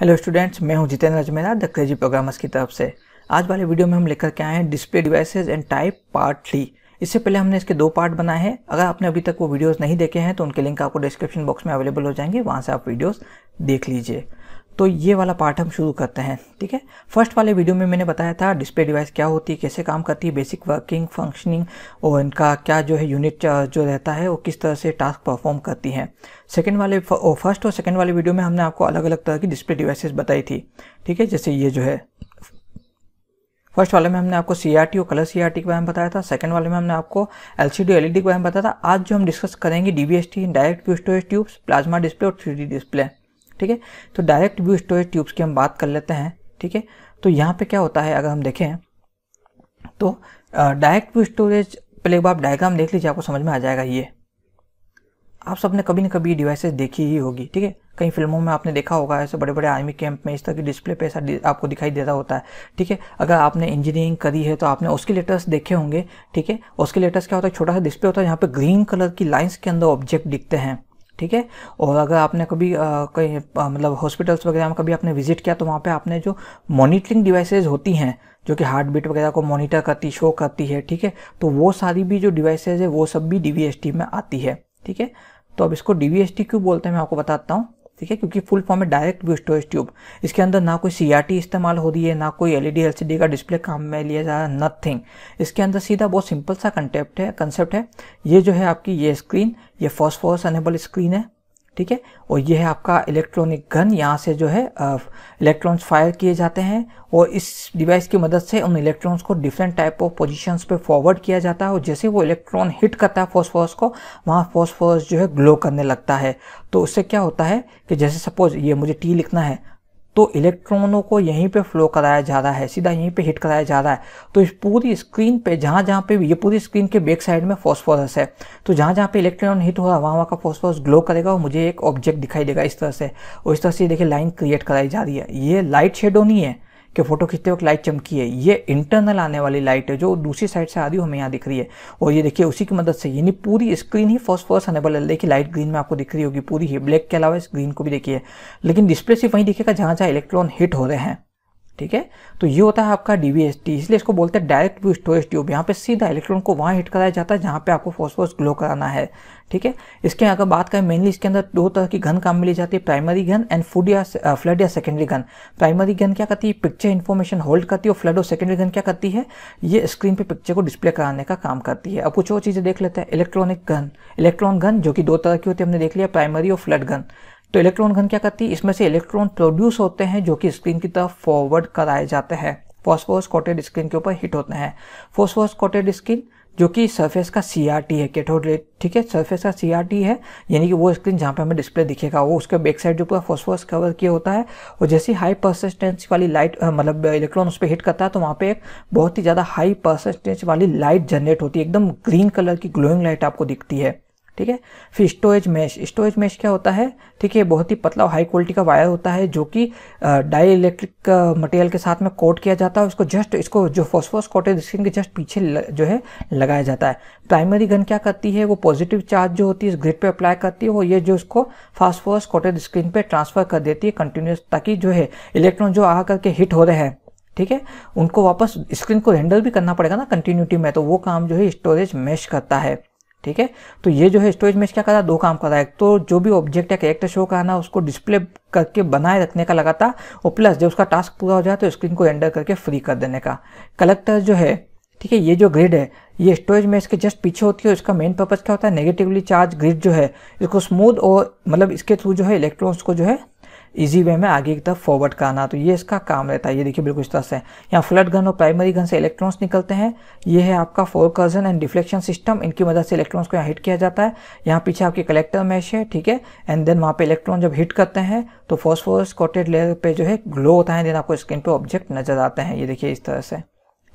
hello students मैं हूं Jitendra Ajmera the crazy programmers की तरफ से आज वाले वीडियो में हम लेकर के आए हैं display devices and type part three इससे पहले हमने इसके दो पार्ट बनाए हैं अगर आपने अभी तक वो वीडियोस नहीं देखे हैं तो उनके लिंक आपको डिस्क्रिप्शन बॉक्स में अवेलेबल हो जाएंगे वहाँ से आप वीडियोज़ देख लीजिए तो ये वाला पार्ट हम शुरू करते हैं ठीक है फर्स्ट वाले वीडियो में मैंने बताया था डिस्प्ले डिवाइस क्या होती है कैसे काम करती है बेसिक वर्किंग फंक्शनिंग और इनका क्या जो है यूनिट जो रहता है वो किस तरह से टास्क परफॉर्म करती है सेकेंड वाले फर्स्ट और सेकेंड वाले वीडियो में हमने आपको अलग अलग तरह की डिस्प्ले डिवाइसेज बताई थी ठीक है जैसे ये जो है फर्स्ट वाले में हमने आपको सी आर टी और कलर सी आर टी के बारे में बताया था सेकंड वाले में हमने आपको L C D L E D के बारे में बताया था आज जो हम डिस्कस करेंगे D S T direct view storage tubes plasma display और थ्री डी डिस्प्ले ठीक है तो डायरेक्ट व्यू स्टोरेज ट्यूब्स की हम बात कर लेते हैं ठीक है तो यहाँ पे क्या होता है अगर हम देखें तो डायरेक्ट व्यू स्टोरेज पहले एक बार डायग्राम देख लीजिए आपको समझ में आ जाएगा ये आप सबने कभी ना कभी डिवाइसेस देखी ही होगी ठीक है कई फिल्मों में आपने देखा होगा ऐसे बड़े बड़े आर्मी कैंप में इस तरह की डिस्प्ले पे ऐसा आपको दिखाई देता होता है ठीक है अगर आपने इंजीनियरिंग करी है तो आपने उसके लेटर्स देखे होंगे ठीक है उसके लेटर्स क्या होता है छोटा सा डिस्प्ले होता है यहाँ पे ग्रीन कलर की लाइन्स के अंदर ऑब्जेक्ट दिखते हैं ठीक है और अगर आपने कभी कहीं मतलब हॉस्पिटल्स वगैरह में कभी आपने विजिट किया तो वहाँ पे आपने जो मॉनिटरिंग डिवाइसेज होती हैं जो कि हार्ट बीट वगैरह को मॉनिटर करती शो करती है ठीक है तो वो सारी भी जो डिवाइसेज है वो सब भी डी में आती है ठीक है तो अब इसको डी क्यों बोलते हैं मैं आपको बताता हूँ ठीक है क्योंकि फुल फॉर्म है डायरेक्ट व्यू स्टोरेज ट्यूब इसके अंदर ना कोई सीआरटी इस्तेमाल हो रही है ना कोई एलईडी एलसीडी e का डिस्प्ले काम में लिया जा रहा है नथिंग इसके अंदर सीधा बहुत सिंपल सा कंटेप्ट है कंसेप्ट है ये जो है आपकी ये स्क्रीन ये फॉस्फोरस अनेबल स्क्रीन है ठीक है और यह है आपका इलेक्ट्रॉनिक गन यहाँ से जो है इलेक्ट्रॉन्स फायर किए जाते हैं और इस डिवाइस की मदद से उन इलेक्ट्रॉन्स को डिफरेंट टाइप ऑफ पोजीशंस पे फॉरवर्ड किया जाता है और जैसे वो इलेक्ट्रॉन हिट करता है फॉस्फोरस को वहाँ फॉस्फोरस जो है ग्लो करने लगता है तो उससे क्या होता है कि जैसे सपोज ये मुझे टी लिखना है तो इलेक्ट्रॉनों को यहीं पे फ्लो कराया जा रहा है सीधा यहीं पे हिट कराया जा रहा है तो इस पूरी स्क्रीन पे जहाँ जहाँ पे ये पूरी स्क्रीन के बैक साइड में फॉस्फोरस है तो जहाँ जहाँ पे इलेक्ट्रॉन हिट हो रहा है वहाँ वहाँ का फॉस्फोरस ग्लो करेगा और मुझे एक ऑब्जेक्ट दिखाई देगा इस तरह से और इस तरह से देखिए लाइन क्रिएट कराई जा रही है ये लाइट शेडो नहीं है कि फोटो खींचते वक्त लाइट चमकी है ये इंटरनल आने वाली लाइट है जो दूसरी साइड से आ रही हमें यहाँ दिख रही है और ये देखिए उसी की मदद से यानी पूरी स्क्रीन ही फर्स्ट फर्स्ट अनेबल है देखिए लाइट ग्रीन में आपको दिख रही होगी पूरी ही ब्लैक के अलावा इस ग्रीन को भी देखिए लेकिन डिस्प्ले सिर्फ वहीं दिखेगा जहाँ जहाँ इलेक्ट्रॉन हिट हो रहे हैं ठीक है तो ये होता है आपका डीवीएसटी इसलिए इसको बोलते हैं डायरेक्ट व्यू स्टोरेज ट्यूब यहाँ पे सीधा इलेक्ट्रॉन को वहाँ हिट कराया जाता है जहाँ पे आपको फॉस्फोरस ग्लो कराना है ठीक है इसके अगर बात करें मेनली इसके अंदर दो तरह की गन काम मिली जाती है प्राइमरी गन एंड फूड या फ्लड uh, या सेकेंडरी गन प्राइमरी गन क्या करती है पिक्चर इन्फॉर्मेशन होल्ड करती है और फ्लड और सेकेंडरी गन क्या करती है ये स्क्रीन पे पिक्चर को डिस्प्ले कराने का काम करती है अब कुछ और चीज़ें देख लेते हैं इलेक्ट्रॉनिक गन इलेक्ट्रॉन गन जो कि दो तरह की होती है हमने देख लिया प्राइमरी और फ्लड गन तो इलेक्ट्रॉन घन क्या करती है इसमें से इलेक्ट्रॉन प्रोड्यूस होते हैं जो कि स्क्रीन की तरफ फॉरवर्ड कराए जाते हैं फॉस्फोस कोटेड स्क्रीन के ऊपर हिट होते हैं फॉस्फोस कोटेड स्क्रीन जो कि सरफेस का सीआरटी है कैथोड रे ठीक है सरफेस का सी है यानी कि वो स्क्रीन जहाँ पे हमें डिस्प्ले दिखेगा वो उसके बैक साइड जो पूरा फॉस्फोस कवर किया होता है और जैसे हाई परसिस्टेंस वाली लाइट मतलब इलेक्ट्रॉन उस पर हिट करता है तो वहाँ पे एक बहुत ही ज़्यादा हाई परसिस्टेंस वाली लाइट जनरेट होती है एकदम ग्रीन कलर की ग्लोइंग लाइट आपको दिखती है ठीक है फिर स्टोरेज मैश स्टोरेज मैश क्या होता है ठीक है बहुत ही पतला हाई क्वालिटी का वायर होता है जो कि डाई इलेक्ट्रिक मटेरियल के साथ में कोट किया जाता है उसको जस्ट इसको जो फॉस्फोस कोटेड स्क्रीन के जस्ट पीछे ल, जो है लगाया जाता है प्राइमरी गन क्या करती है वो पॉजिटिव चार्ज जो होती है इस ग्रिड पर अप्लाई करती है वो ये जो उसको फॉस्फोस कोटेड स्क्रीन पर ट्रांसफर कर देती है कंटिन्यूस ताकि जो है इलेक्ट्रॉन जो आ करके हिट हो रहे हैं ठीक है उनको वापस स्क्रीन को हैंडल भी करना पड़ेगा ना कंटिन्यूटी में तो वो काम जो है स्टोरेज मैश करता है ठीक है तो ये जो है स्टोरेज में क्या कर रहा है दो काम कर रहा है तो जो भी ऑब्जेक्ट या कैरेक्टर शो कराना है उसको डिस्प्ले करके बनाए रखने का लगाता और प्लस जब उसका टास्क पूरा हो जाए तो स्क्रीन को एंडर करके फ्री कर देने का कलेक्टर जो है ठीक है ये जो ग्रिड है ये स्टोरेज में इसके जस्ट पीछे होती है इसका मेन पर्पज़ क्या होता है नेगेटिवली चार्ज ग्रिड जो है इसको स्मूथ और मतलब इसके थ्रू जो है इलेक्ट्रॉन्स को जो है इजी वे में आगे की तरफ फॉरवर्ड आना तो ये इसका काम रहता है ये देखिए बिल्कुल इस तरह से यहाँ फ्लड गन और प्राइमरी गन से इलेक्ट्रॉन्स निकलते हैं ये है आपका कर्जन एंड डिफ्लेक्शन सिस्टम इनकी मदद से इलेक्ट्रॉन्स को यहाँ हिट किया जाता है यहाँ पीछे आपके कलेक्टर मैश है ठीक है एंड देन वहाँ पर इलेक्ट्रॉन जब हिट करते हैं तो फॉस्फोरस कोटेड लेयर पर जो है ग्लो होता है देन आपको स्क्रीन पर ऑब्जेक्ट नजर आते हैं ये देखिए इस तरह से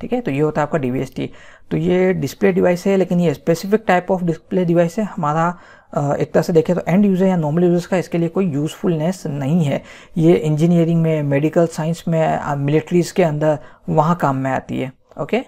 ठीक है तो ये होता है आपका डी तो ये डिस्प्ले डिवाइस है लेकिन ये specific type of display device है हमारा एक तरह से देखें तो एंड यूज़र या नॉर्मल यूज़र्स का इसके लिए कोई यूज़फुलनेस नहीं है ये इंजीनियरिंग में मेडिकल साइंस में मिलिट्रीज़ के अंदर वहाँ काम में आती है ओके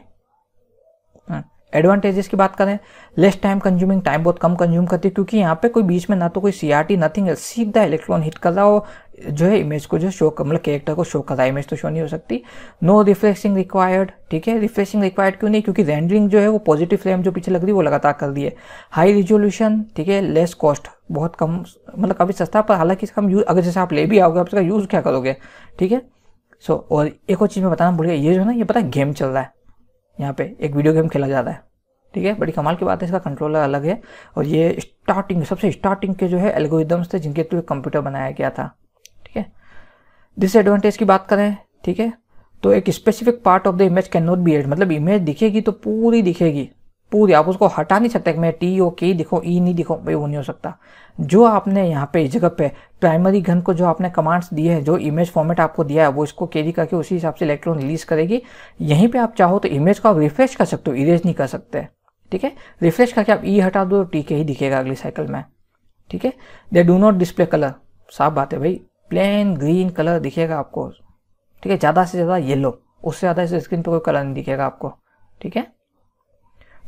एडवांटेजेस की बात करें लेस टाइम कंज्यूमिंग टाइम बहुत कम कंज्यूम करती है क्योंकि यहाँ पे कोई बीच में ना तो कोई सी आर टी नथिंग है सीधा इलेक्ट्रॉन हिट कर रहा हो जो है इमेज को जो शो कर मतलब कैरेक्टर को शो कर रहा है इमेज तो शो नहीं हो सकती नो रिफ्रेशिंग रिक्वायर्ड ठीक है रिफ्रेशिंग रिक्वायर्ड क्यों नहीं क्योंकि रेंडरिंग जो है वो पॉजिटिव फ्लेम जो पीछे लग रही है वो लगातार कर रही है हाई रिजोल्यूशन ठीक है लेस कॉस्ट बहुत कम मतलब काफ़ी सस्ता पर हालांकि इसका हम यूज़ अगर जैसे आप ले भी आओगे आप इसका यूज़ क्या करोगे ठीक है सो और एक और चीज़ में बताना भूलिए गया ये जो है ना ये पता है गेम चल रहा है यहाँ पे एक वीडियो गेम खेला जा रहा है ठीक है बड़ी कमाल की बात है इसका कंट्रोलर अलग है और ये स्टार्टिंग सबसे स्टार्टिंग के जो है एल्गोरिदम्स थे जिनके थ्रू कंप्यूटर बनाया गया था ठीक है डिसएडवांटेज की बात करें ठीक है तो एक specific part of the image can not be एड मतलब इमेज दिखेगी तो पूरी दिखेगी पूरी आप उसको हटा नहीं सकते मैं टी ओ के दिखो ई नहीं दिखो भाई वो नहीं हो सकता जो आपने यहाँ पे इस जगह पे प्राइमरी घन को जो आपने कमांड्स दिए हैं जो इमेज फॉर्मेट आपको दिया है वो इसको कैरी करके उसी हिसाब से इलेक्ट्रॉन रिलीज करेगी यहीं पे आप चाहो तो इमेज को आप रिफ्रेश कर सकते हो इरेज नहीं कर सकते ठीक है रिफ्रेश करके आप ई e हटा दो टी के ही दिखेगा अगली साइकिल में ठीक है they do not display colour साफ बात है भाई प्लेन ग्रीन कलर दिखेगा आपको ठीक है ज़्यादा से ज़्यादा येलो उससे ज़्यादा इस स्क्रीन पर कोई कलर नहीं दिखेगा आपको ठीक है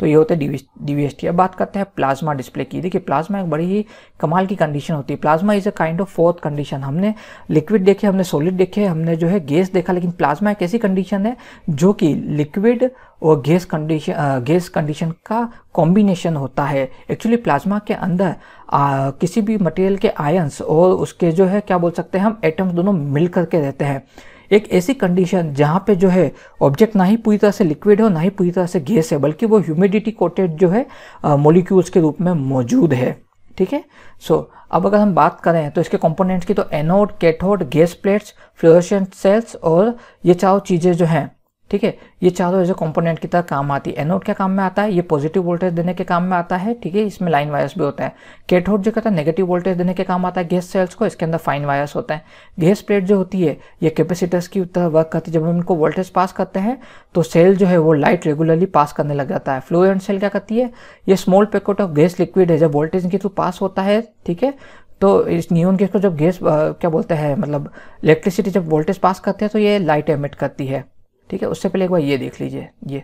तो ये होता है डीवीएसटी अब बात करते हैं प्लाज्मा डिस्प्ले की देखिए प्लाज्मा एक बड़ी ही कमाल की कंडीशन होती है plasma is a kind of fourth condition हमने लिक्विड देखे हमने सॉलिड देखे हमने जो है गैस देखा लेकिन प्लाज्मा एक ऐसी कंडीशन है जो कि लिक्विड और गैस कंडीशन गैस कंडीशन का कॉम्बिनेशन होता है एक्चुअली प्लाज्मा के अंदर आ, किसी भी मटेरियल के आयंस और उसके जो है क्या बोल सकते हैं हम एटम्स दोनों मिल करके रहते हैं एक ऐसी कंडीशन जहाँ पे जो है ऑब्जेक्ट ना ही पूरी तरह से लिक्विड है और ना ही पूरी तरह से गैस है बल्कि वो ह्यूमिडिटी कोटेड जो है मोलिक्यूल्स के रूप में मौजूद है ठीक है सो अब अगर हम बात करें तो इसके कंपोनेंट्स की तो anode cathode gas plates fluorescent cells और ये चारों चीज़ें जो हैं ठीक है ये चारों ऐसे कंपोनेंट कॉम्पोनेंट की तरह काम आती है एनोड क्या काम में आता है ये पॉजिटिव वोल्टेज देने के काम में आता है ठीक है इसमें लाइन वायर्स भी होता है कैथोड जो कहता है नेगेटिव वोल्टेज देने के काम आता है गैस सेल्स को इसके अंदर फाइन वायर्स होता है गैस प्लेट जो होती है ये कैपेसिटर्स की तरह वर्क करती है जब हम इनको वोल्टेज पास करते हैं तो सेल जो है वो लाइट रेगुलरली पास करने लग जाता है फ्लोएंट सेल क्या करती है ये small packet of gas liquid है जब वोल्टेज के थ्रू पास होता है ठीक है तो इस न्यून गैस को जब गैस क्या बोलते हैं मतलब इलेक्ट्रिसिटी जब वोल्टेज पास करते हैं तो ये लाइट एमिट करती है ठीक है उससे पहले एक बार ये देख लीजिए ये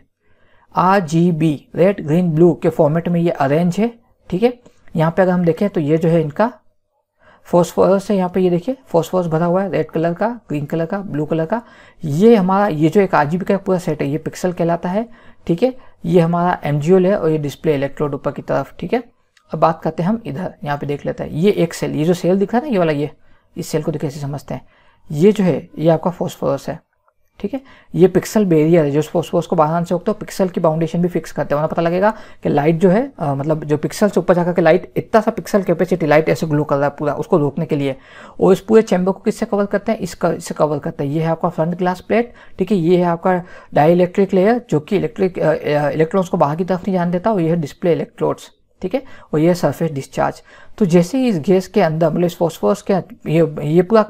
R G B red green blue के फॉर्मेट में ये अरेंज है ठीक है यहाँ पे अगर हम देखें तो ये जो है इनका फॉस्फोरस है यहाँ पे ये देखिए फॉस्फोरस भरा हुआ है रेड कलर का ग्रीन कलर का ब्लू कलर का ये हमारा ये जो एक आरजीबी का पूरा सेट है ये पिक्सल कहलाता है ठीक है ये हमारा एमजीओल है और ये डिस्प्ले इलेक्ट्रोड ऊपर की तरफ ठीक है अब बात करते हैं हम इधर यहाँ पे देख लेते हैं ये एक सेल ये जो सेल दिखा ना ये वाला ये इस सेल को देखिए समझते हैं ये जो है ये आपका फॉस्फोरस है ठीक है ये पिक्सल बेरियर है जो सपोज को बाहर से होता है पिक्सल की बाउंडेशन भी फिक्स करते हैं उन्हें पता लगेगा कि लाइट जो है आ, मतलब जो पिक्सल से ऊपर जाकर के लाइट इतना सा पिक्सल कैपेसिटी लाइट ऐसे ग्लो कर रहा है पूरा उसको रोकने के लिए और इस पूरे चैम्बर को किससे कवर करते हैं इसका इससे कवर करते हैं ये है आपका फ्रंट ग्लास प्लेट ठीक है ये है आपका डाई इलेक्ट्रिक लेयर जो कि इलेक्ट्रिक इलेक्ट्रॉन्स को बाहर की तरफ नहीं जान देता और यह है डिस्प्ले इलेक्ट्रोड्स ठीक है और यह सरफेस डिस्चार्ज तो जैसे ही इस गैस के अंदर मतलब इस फॉस्फोरस के ये ये पूरा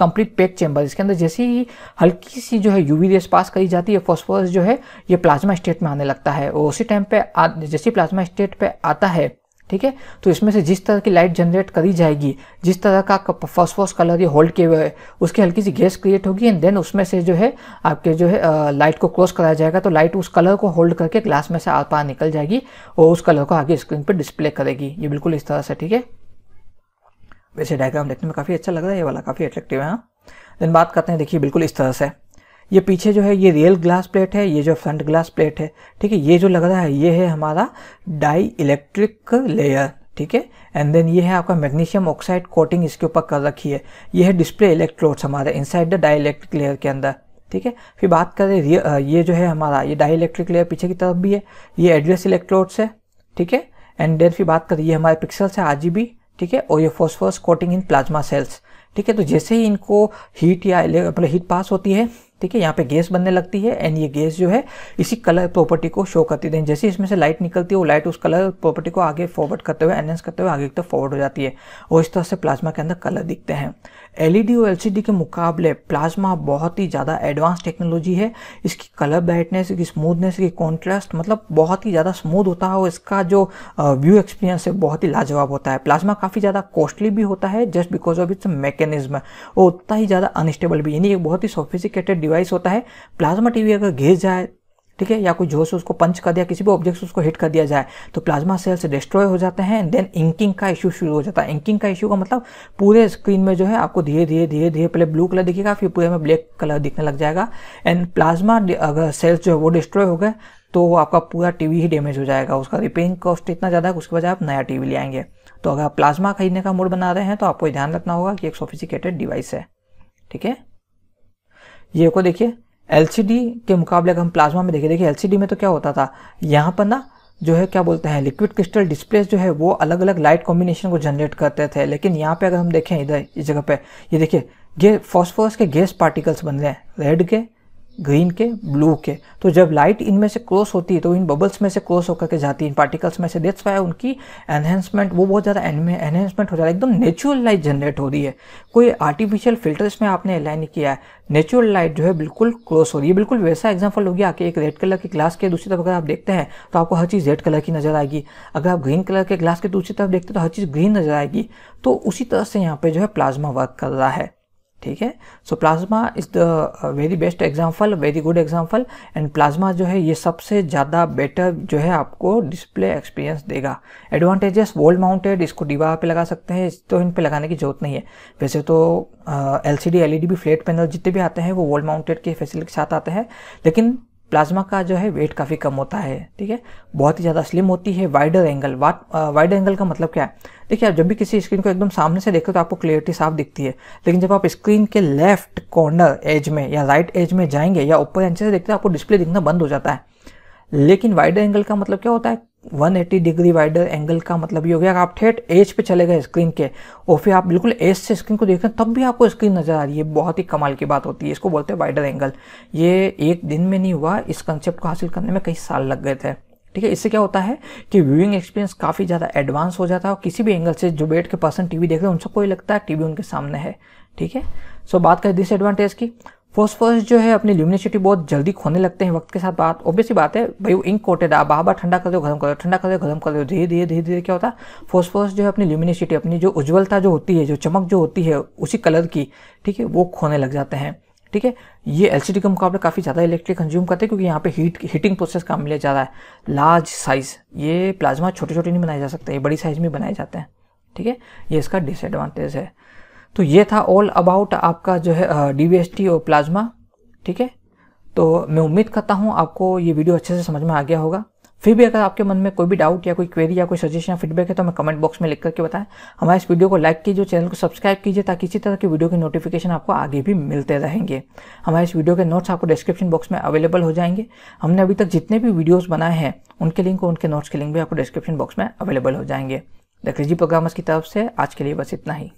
कंप्लीट पैक चैम्बर इसके अंदर जैसे ही हल्की सी जो है यूवी रेस पास करी जाती है फॉस्फोरस जो है ये प्लाज्मा स्टेट में आने लगता है और उसी टाइम पे जैसे प्लाज्मा स्टेट पे आता है ठीक है तो इसमें से जिस तरह की लाइट जनरेट करी जाएगी जिस तरह का फॉस्फोस कलर ये होल्ड किए हुए उसकी हल्की सी गैस क्रिएट होगी एंड देन उसमें से जो है आपके जो है लाइट को क्रॉस कराया जाएगा तो लाइट उस कलर को होल्ड करके ग्लास में से आर पार निकल जाएगी और उस कलर को आगे स्क्रीन पर डिस्प्ले करेगी ये बिल्कुल इस तरह से ठीक है वैसे डायग्राम देखने में काफ़ी अच्छा लग रहा है ये वाला काफ़ी अट्रेक्टिव है हाँ देन बात करते हैं देखिए बिल्कुल इस तरह से ये पीछे जो है ये रियल ग्लास प्लेट है ये जो फ्रंट ग्लास प्लेट है ठीक है ये जो लग रहा है ये है हमारा डाई इलेक्ट्रिक लेयर ठीक है एंड देन ये है आपका मैग्नीशियम ऑक्साइड कोटिंग इसके ऊपर कर रखी है ये है डिस्प्ले इलेक्ट्रोड्स हमारे inside the dielectric layer के अंदर ठीक है फिर बात करें ये जो है हमारा ये डाई इलेक्ट्रिक लेयर पीछे की तरफ भी है ये एड्रेस इलेक्ट्रोड्स है ठीक है एंड देन फिर बात करें ये हमारे पिक्सल्स है आर जी बी ठीक है और ये phosphorus coating in plasma cells ठीक है तो जैसे ही इनको हीट या मतलब हीट पास होती है ठीक है यहाँ पे गैस बनने लगती है एंड ये गैस जो है इसी कलर प्रॉपर्टी को शो करती है जैसे इसमें से लाइट निकलती है वो लाइट उस कलर प्रॉपर्टी को आगे फॉरवर्ड करते हुए एनहेंस करते हुए आगे तक तो फॉरवर्ड हो जाती है और इस तरह से प्लाज्मा के अंदर कलर दिखते हैं एलईडी और एलसीडी के मुकाबले प्लाज्मा बहुत ही ज़्यादा एडवांस टेक्नोलॉजी है इसकी कलर ब्राइटनेस इसकी स्मूथनेस की कॉन्ट्रास्ट मतलब बहुत ही ज़्यादा स्मूथ होता है और इसका जो व्यू एक्सपीरियंस है बहुत ही लाजवाब होता है प्लाज्मा काफ़ी ज़्यादा कॉस्टली भी होता है just because of its mechanism और उतना ही ज़्यादा अनस्टेबल भी यानी एक बहुत ही सोफिसिकेटेड डिवाइस होता है प्लाज्मा टीवी अगर घिस जाए ठीक है या कोई जोर से उसको पंच कर दिया किसी भी ऑब्जेक्ट से उसको हिट कर दिया जाए तो प्लाज्मा सेल्स डिस्ट्रॉय हो जाते हैं देन इंकिंग का इशू शुरू हो जाता है इंकिंग का इशू का मतलब पूरे स्क्रीन में जो है आपको धीरे धीरे धीरे धीरे पहले ब्लू कलर दिखेगा फिर पूरे में ब्लैक कलर दिखने लग जाएगा एंड प्लाज्मा अगर सेल्स जो है वो डिस्ट्रॉय हो गए तो आपका पूरा टीवी ही डैमेज हो जाएगा उसका रिपेयरिंग कॉस्ट इतना ज़्यादा है उसके बजाय आप नया टीवी ले आएंगे तो अगर आप प्लाज्मा खरीदने का मूड बना रहे हैं तो आपको ध्यान रखना होगा कि एक सोफिसिकेटेड डिवाइस है ठीक है ये को देखिए एल के मुकाबले अगर हम प्लाज्मा में देखें देखिए एल में तो क्या होता था यहाँ पर ना जो है क्या बोलते हैं लिक्विड क्रिस्टल डिस्प्लेस जो है वो अलग अलग लाइट कॉम्बिनेशन को जनरेट करते थे लेकिन यहाँ पे अगर हम देखें इधर इस जगह पे ये देखिए ये फॉस्फोरस के गैस पार्टिकल्स बन रहे हैं रेड के ग्रीन के ब्लू के तो जब लाइट इनमें से क्रॉस होती है तो इन बबल्स में से क्रॉस होकर के जाती है इन पार्टिकल्स में से देख वाई उनकी एनहेंसमेंट वो बहुत ज़्यादा एनहेंसमेंट हो जाता है एकदम नेचुरल लाइट जनरेट हो रही है कोई आर्टिफिशियल फिल्टर इसमें आपने अलाइन नहीं किया है नेचुरल लाइट जो है बिल्कुल क्रॉस हो रही है बिल्कुल वैसा एग्जाम्पल हो गया कि एक रेड कलर के ग्लास के दूसरी तरफ अगर आप देखते हैं तो आपको हर चीज़ रेड कलर की नज़र आएगी अगर आप ग्रीन कलर के ग्लास के दूसरी तरफ देखते हैं तो हर चीज़ ग्रीन नज़र आएगी तो उसी तरह से यहाँ पे जो है प्लाज्मा वर्क कर रहा है ठीक है so plasma is the very best example very good example and plasma जो है ये सबसे ज़्यादा बेटर जो है आपको डिस्प्ले एक्सपीरियंस देगा एडवांटेजेस वॉल माउंटेड इसको डिवा पे लगा सकते हैं तो इन पे लगाने की जरूरत नहीं है वैसे तो L C D L E D भी फ्लैट पैनल जितने भी आते हैं वो वॉल माउंटेड के फैसिलिटी के साथ आते हैं लेकिन प्लाज्मा का जो है वेट काफ़ी कम होता है ठीक है बहुत ही ज़्यादा स्लिम होती है wider angle what wider angle का मतलब क्या है देखिए आप जब भी किसी स्क्रीन को एकदम सामने से देखते हो तो आपको क्लियरिटी साफ दिखती है लेकिन जब आप स्क्रीन के लेफ्ट कॉर्नर एज में या राइट एज में जाएंगे या ऊपर एंचे से देखते हो आपको डिस्प्ले दिखना बंद हो जाता है लेकिन वाइडर एंगल का मतलब क्या होता है 180 डिग्री वाइडर एंगल का मतलब ये हो गया आप ठेठ एज पे चले गए स्क्रीन के और फिर आप बिल्कुल एज से स्क्रीन को देखें हैं तब भी आपको स्क्रीन नज़र आ रही है बहुत ही कमाल की बात होती है इसको बोलते हैं वाइडर एंगल ये एक दिन में नहीं हुआ इस कंसेप्ट को हासिल करने में कई साल लग गए थे ठीक है इससे क्या होता है कि व्यूइंग एक्सपीरियंस काफ़ी ज़्यादा एडवांस हो जाता है और किसी भी एंगल से जो बैठ के पर्सन टीवी देख रहे हैं उन सबको ये लगता है टीवी उनके सामने है ठीक है सो बात करें डिसएडवांटेज की फॉस्फोरस जो है अपनी ल्यूमिनेसिटी बहुत जल्दी खोने लगते हैं वक्त के साथ बात ऑब्वियसली बात है भाई वो इंक कोटेड आप बार बार ठंडा कर दो गर्म कर दो ठंडा कर दो गर्म कर दो धीरे धीरे धीरे धीरे क्या होता है फॉस्फोरस जो है अपनी ल्यूमिनेसिटी अपनी जो उज्ज्वलता जो होती है जो चमक जो होती है उसी कलर की ठीक है वो खोने लग जाते हैं ठीक है ये एल सी डी का मुकाबले काफ़ी ज़्यादा इलेक्ट्रिक कंज्यूम करते हैं क्योंकि यहाँ पे हीट हीटिंग प्रोसेस काम लिया जा रहा है लार्ज साइज़ ये प्लाज्मा छोटे छोटे नहीं बनाए जा सकते ये बड़ी साइज़ में बनाए जाते हैं ठीक है ये इसका डिसएडवांटेज है तो ये था ऑल अबाउट आपका जो है डी वी और प्लाज्मा ठीक है तो मैं उम्मीद करता हूँ आपको ये वीडियो अच्छे से समझ में आ गया होगा फिर भी अगर आपके मन में कोई भी डाउट या कोई क्वेरी या कोई सजेशन या फीडबैक है तो हमें कमेंट बॉक्स में लिख करके बताएं हमारे इस वीडियो को लाइक कीजिए चैनल को सब्सक्राइब कीजिए ताकि इसी तरह की वीडियो की नोटिफिकेशन आपको आगे भी मिलते रहेंगे हमारे इस वीडियो के नोट्स आपको डिस्क्रिप्शन बॉक्स में अवेलेबल हो जाएंगे हमने अभी तक जितने भी वीडियोज़ बनाए हैं उनके लिंक और उनके नोट्स के लिंक भी आपको डिस्क्रिप्शन बॉक्स में अवेलेबल हो जाएंगे द प्रोग्रामर्स की तरफ से आज के लिए बस इतना ही